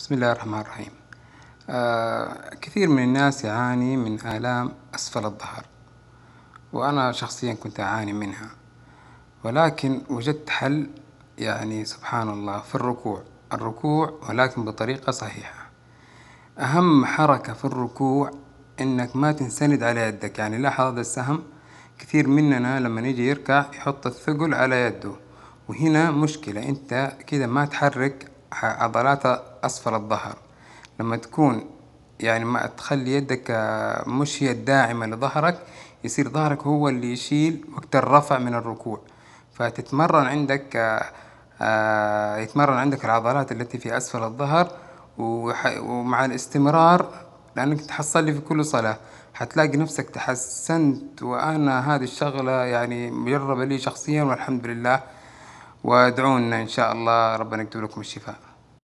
بسم الله الرحمن الرحيم آه كثير من الناس يعاني من آلام أسفل الظهر وأنا شخصيا كنت أعاني منها ولكن وجدت حل يعني سبحان الله في الركوع الركوع ولكن بطريقة صحيحة أهم حركة في الركوع إنك ما تنسند على يدك يعني لاحظ هذا السهم كثير مننا لما يجي يركع يحط الثقل على يده وهنا مشكلة أنت كده ما تحرك عضلات أسفل الظهر لما تكون يعني ما تخلي يدك آه، هي داعمة لظهرك يصير ظهرك هو اللي يشيل وقت الرفع من الركوع فتتمرن عندك آه، آه، يتمرن عندك العضلات التي في أسفل الظهر ومع الاستمرار لأنك تحصل لي في كل صلاة حتلاقي نفسك تحسنت وأنا هذه الشغلة يعني مجربة لي شخصيا والحمد لله وادعونا إن شاء الله ربنا يكتب لكم الشفاء